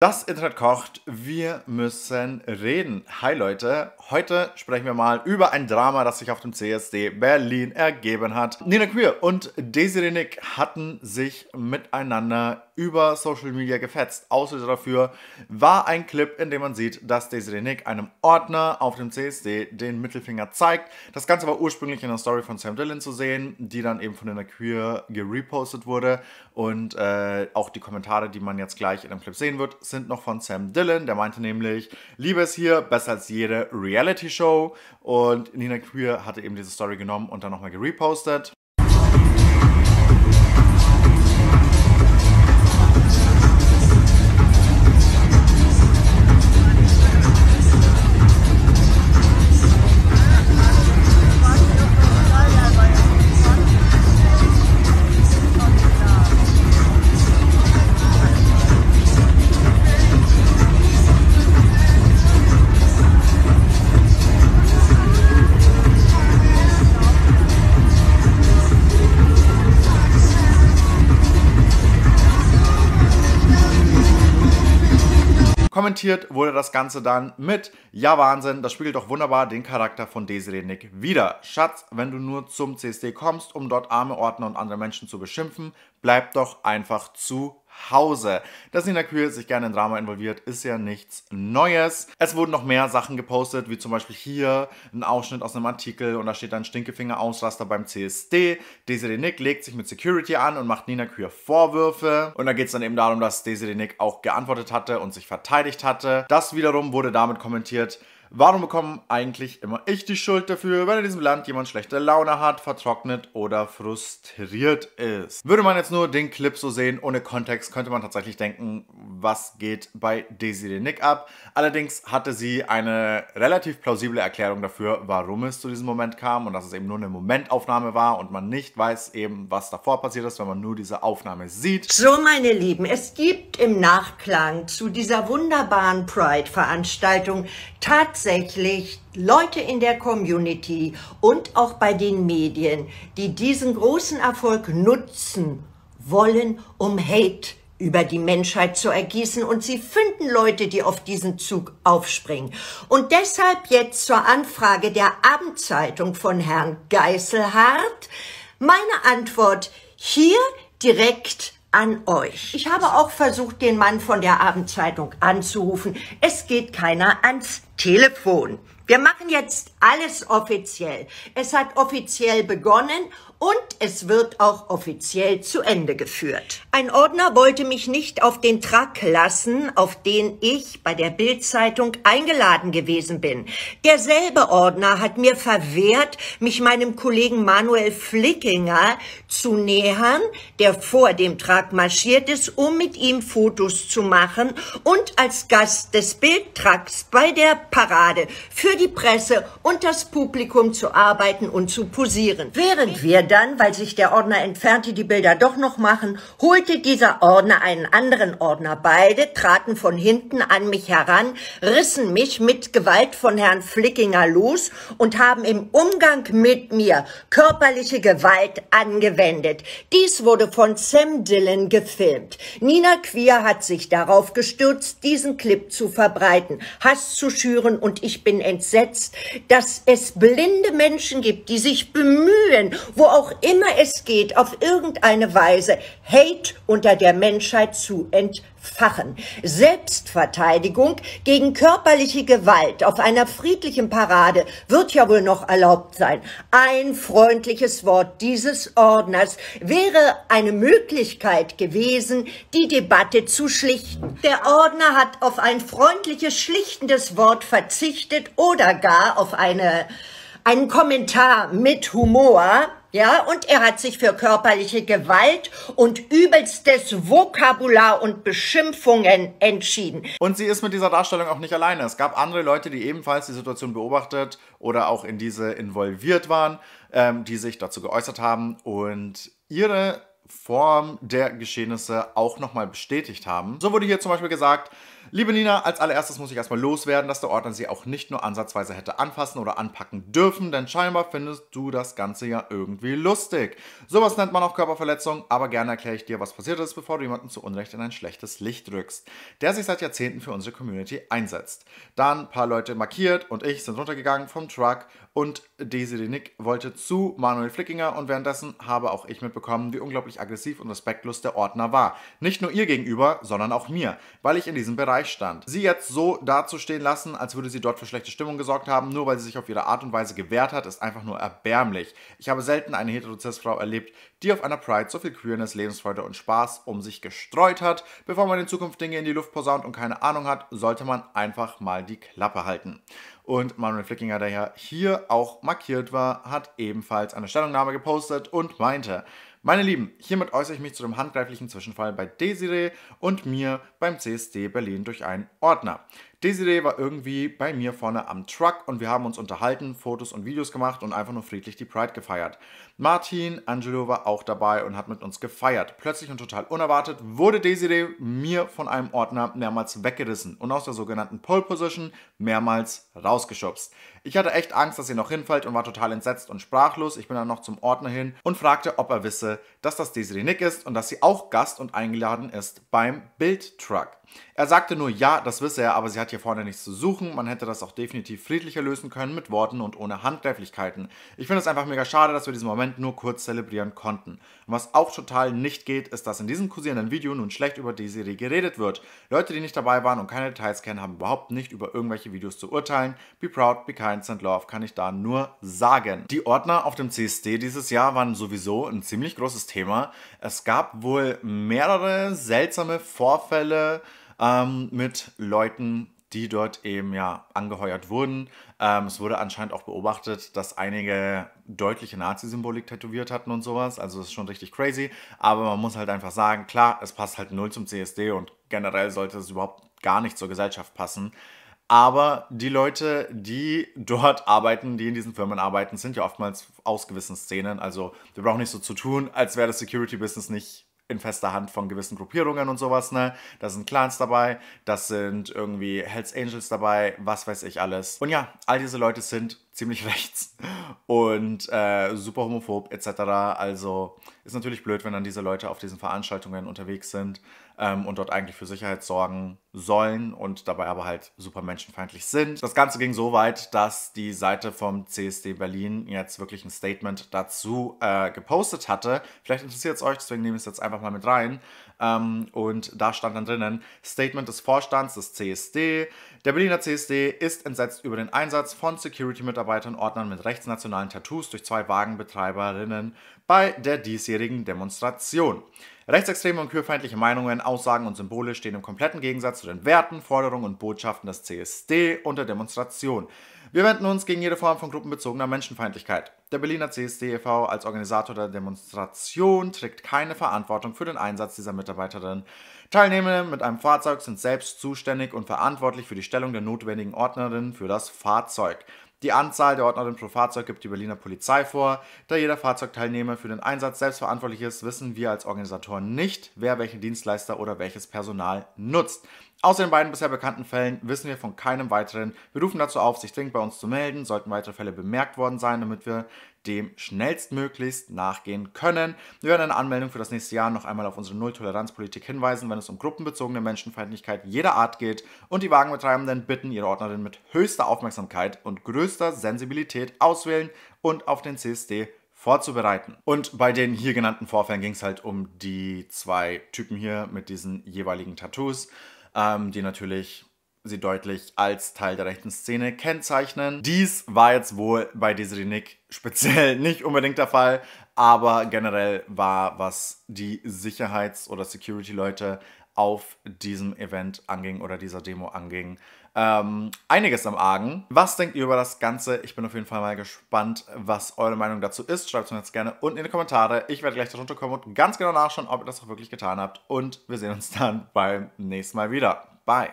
Das Internet kocht, wir müssen reden. Hi Leute, heute sprechen wir mal über ein Drama, das sich auf dem CSD Berlin ergeben hat. Nina Queer und Daisy Renick hatten sich miteinander über Social Media gefetzt. Auslöser dafür war ein Clip, in dem man sieht, dass Daisy Renick einem Ordner auf dem CSD den Mittelfinger zeigt. Das Ganze war ursprünglich in der Story von Sam Dillon zu sehen, die dann eben von Nina Queer gerepostet wurde und äh, auch die Kommentare, die man jetzt gleich in dem Clip sehen wird, sind noch von Sam Dillon, der meinte nämlich, Liebe ist hier besser als jede Reality-Show. Und Nina Queer hatte eben diese Story genommen und dann nochmal gerepostet. Kommentiert wurde das Ganze dann mit Ja Wahnsinn, das spiegelt doch wunderbar den Charakter von Desiree Nick wieder. Schatz, wenn du nur zum CSD kommst, um dort arme Ordner und andere Menschen zu beschimpfen, bleib doch einfach zu Hause. Dass Nina Kühe sich gerne in Drama involviert, ist ja nichts Neues. Es wurden noch mehr Sachen gepostet, wie zum Beispiel hier ein Ausschnitt aus einem Artikel und da steht dann Stinkefinger-Ausraster beim CSD. Desiree Nick legt sich mit Security an und macht Nina Kühe Vorwürfe. Und da geht es dann eben darum, dass Desiree Nick auch geantwortet hatte und sich verteidigt hatte. Das wiederum wurde damit kommentiert, Warum bekommen eigentlich immer ich die Schuld dafür, wenn in diesem Land jemand schlechte Laune hat, vertrocknet oder frustriert ist? Würde man jetzt nur den Clip so sehen, ohne Kontext, könnte man tatsächlich denken, was geht bei Daisy den Nick ab? Allerdings hatte sie eine relativ plausible Erklärung dafür, warum es zu diesem Moment kam und dass es eben nur eine Momentaufnahme war und man nicht weiß eben, was davor passiert ist, wenn man nur diese Aufnahme sieht. So, meine Lieben, es gibt im Nachklang zu dieser wunderbaren Pride-Veranstaltung tatsächlich tatsächlich Leute in der Community und auch bei den Medien, die diesen großen Erfolg nutzen wollen, um Hate über die Menschheit zu ergießen und sie finden Leute, die auf diesen Zug aufspringen. Und deshalb jetzt zur Anfrage der Abendzeitung von Herrn Geiselhardt meine Antwort hier direkt an euch. Ich habe auch versucht, den Mann von der Abendzeitung anzurufen. Es geht keiner ans Telefon. Wir machen jetzt alles offiziell. Es hat offiziell begonnen und es wird auch offiziell zu Ende geführt. Ein Ordner wollte mich nicht auf den Track lassen, auf den ich bei der Bildzeitung eingeladen gewesen bin. Derselbe Ordner hat mir verwehrt, mich meinem Kollegen Manuel Flickinger zu nähern, der vor dem Track marschiert ist, um mit ihm Fotos zu machen und als Gast des Bildtracks bei der Parade für die Presse und das Publikum zu arbeiten und zu posieren. Während wir dann, weil sich der Ordner entfernte, die Bilder doch noch machen, holte dieser Ordner einen anderen Ordner. Beide traten von hinten an mich heran, rissen mich mit Gewalt von Herrn Flickinger los und haben im Umgang mit mir körperliche Gewalt angewendet. Dies wurde von Sam Dillon gefilmt. Nina Queer hat sich darauf gestürzt, diesen Clip zu verbreiten, Hass zu schüren und ich bin entsetzt entsetzt, dass es blinde Menschen gibt, die sich bemühen, wo auch immer es geht, auf irgendeine Weise Hate unter der Menschheit zu entwickeln fachen. Selbstverteidigung gegen körperliche Gewalt auf einer friedlichen Parade wird ja wohl noch erlaubt sein. Ein freundliches Wort dieses Ordners wäre eine Möglichkeit gewesen, die Debatte zu schlichten. Der Ordner hat auf ein freundliches, schlichtendes Wort verzichtet oder gar auf eine, einen Kommentar mit Humor, ja, und er hat sich für körperliche Gewalt und übelstes Vokabular und Beschimpfungen entschieden. Und sie ist mit dieser Darstellung auch nicht alleine. Es gab andere Leute, die ebenfalls die Situation beobachtet oder auch in diese involviert waren, ähm, die sich dazu geäußert haben und ihre Form der Geschehnisse auch nochmal bestätigt haben. So wurde hier zum Beispiel gesagt, Liebe Nina, als allererstes muss ich erstmal loswerden, dass der Ordner sie auch nicht nur ansatzweise hätte anfassen oder anpacken dürfen, denn scheinbar findest du das Ganze ja irgendwie lustig. Sowas nennt man auch Körperverletzung, aber gerne erkläre ich dir, was passiert ist, bevor du jemanden zu Unrecht in ein schlechtes Licht rückst, der sich seit Jahrzehnten für unsere Community einsetzt. Dann ein paar Leute markiert und ich sind runtergegangen vom Truck und Desiree Nick wollte zu Manuel Flickinger und währenddessen habe auch ich mitbekommen, wie unglaublich aggressiv und respektlos der Ordner war. Nicht nur ihr gegenüber, sondern auch mir, weil ich in diesem Bereich Gleichstand. Sie jetzt so dazustehen lassen, als würde sie dort für schlechte Stimmung gesorgt haben, nur weil sie sich auf ihre Art und Weise gewehrt hat, ist einfach nur erbärmlich. Ich habe selten eine Heterozess-Frau erlebt, die auf einer Pride so viel Queerness, Lebensfreude und Spaß um sich gestreut hat. Bevor man in Zukunft Dinge in die Luft posaunt und keine Ahnung hat, sollte man einfach mal die Klappe halten. Und Manuel Flickinger, der ja hier auch markiert war, hat ebenfalls eine Stellungnahme gepostet und meinte, meine Lieben, hiermit äußere ich mich zu dem handgreiflichen Zwischenfall bei Desiree und mir beim CSD Berlin durch einen Ordner. Desiree war irgendwie bei mir vorne am Truck und wir haben uns unterhalten, Fotos und Videos gemacht und einfach nur friedlich die Pride gefeiert. Martin, Angelo war auch dabei und hat mit uns gefeiert. Plötzlich und total unerwartet wurde Desiree mir von einem Ordner mehrmals weggerissen und aus der sogenannten Pole Position mehrmals rausgeschubst. Ich hatte echt Angst, dass sie noch hinfällt und war total entsetzt und sprachlos. Ich bin dann noch zum Ordner hin und fragte, ob er wisse, dass das Desiree Nick ist und dass sie auch Gast und eingeladen ist beim Bildtruck. Er sagte nur ja, das wisse er, aber sie hat hat hier vorne nichts zu suchen. Man hätte das auch definitiv friedlicher lösen können mit Worten und ohne Handgreiflichkeiten. Ich finde es einfach mega schade, dass wir diesen Moment nur kurz zelebrieren konnten. Und was auch total nicht geht, ist, dass in diesem kursierenden Video nun schlecht über die Serie geredet wird. Leute, die nicht dabei waren und keine Details kennen, haben überhaupt nicht über irgendwelche Videos zu urteilen. Be proud, be kind, send love, kann ich da nur sagen. Die Ordner auf dem CSD dieses Jahr waren sowieso ein ziemlich großes Thema. Es gab wohl mehrere seltsame Vorfälle ähm, mit Leuten, die dort eben ja angeheuert wurden. Ähm, es wurde anscheinend auch beobachtet, dass einige deutliche Nazi-Symbolik tätowiert hatten und sowas. Also das ist schon richtig crazy. Aber man muss halt einfach sagen, klar, es passt halt null zum CSD und generell sollte es überhaupt gar nicht zur Gesellschaft passen. Aber die Leute, die dort arbeiten, die in diesen Firmen arbeiten, sind ja oftmals aus gewissen Szenen. Also wir brauchen nicht so zu tun, als wäre das Security-Business nicht in fester Hand von gewissen Gruppierungen und sowas, ne? Da sind Clans dabei, das sind irgendwie Hells Angels dabei, was weiß ich alles. Und ja, all diese Leute sind ziemlich rechts und äh, super homophob etc. Also ist natürlich blöd, wenn dann diese Leute auf diesen Veranstaltungen unterwegs sind ähm, und dort eigentlich für Sicherheit sorgen sollen und dabei aber halt super menschenfeindlich sind. Das Ganze ging so weit, dass die Seite vom CSD Berlin jetzt wirklich ein Statement dazu äh, gepostet hatte. Vielleicht interessiert es euch, deswegen nehme ich es jetzt einfach mal mit rein. Ähm, und da stand dann drinnen, Statement des Vorstands des CSD. Der Berliner CSD ist entsetzt über den Einsatz von Security-Mitarbeitern Mitarbeiter und Ordnern mit rechtsnationalen Tattoos durch zwei Wagenbetreiberinnen bei der diesjährigen Demonstration. Rechtsextreme und queerfeindliche Meinungen, Aussagen und Symbole stehen im kompletten Gegensatz zu den Werten, Forderungen und Botschaften des CSD und der Demonstration. Wir wenden uns gegen jede Form von gruppenbezogener Menschenfeindlichkeit. Der Berliner CSD e.V. als Organisator der Demonstration trägt keine Verantwortung für den Einsatz dieser Mitarbeiterinnen. Teilnehmende mit einem Fahrzeug sind selbst zuständig und verantwortlich für die Stellung der notwendigen Ordnerinnen für das Fahrzeug. Die Anzahl der Ordner pro Fahrzeug gibt die Berliner Polizei vor. Da jeder Fahrzeugteilnehmer für den Einsatz selbst verantwortlich ist, wissen wir als Organisatoren nicht, wer welchen Dienstleister oder welches Personal nutzt. Außer den beiden bisher bekannten Fällen wissen wir von keinem weiteren. Wir rufen dazu auf, sich dringend bei uns zu melden, sollten weitere Fälle bemerkt worden sein, damit wir dem schnellstmöglichst nachgehen können. Wir werden eine Anmeldung für das nächste Jahr noch einmal auf unsere Null-Toleranz-Politik hinweisen, wenn es um gruppenbezogene Menschenfeindlichkeit jeder Art geht und die Wagenbetreibenden bitten ihre Ordnerin mit höchster Aufmerksamkeit und größter Sensibilität auswählen und auf den CSD vorzubereiten. Und bei den hier genannten Vorfällen ging es halt um die zwei Typen hier mit diesen jeweiligen Tattoos, ähm, die natürlich sie deutlich als Teil der rechten Szene kennzeichnen. Dies war jetzt wohl bei Desiree Nick speziell nicht unbedingt der Fall, aber generell war, was die Sicherheits- oder Security-Leute auf diesem Event anging oder dieser Demo anging, ähm, einiges am Argen. Was denkt ihr über das Ganze? Ich bin auf jeden Fall mal gespannt, was eure Meinung dazu ist. Schreibt es mir jetzt gerne unten in die Kommentare. Ich werde gleich darunter kommen und ganz genau nachschauen, ob ihr das auch wirklich getan habt. Und wir sehen uns dann beim nächsten Mal wieder. Bye.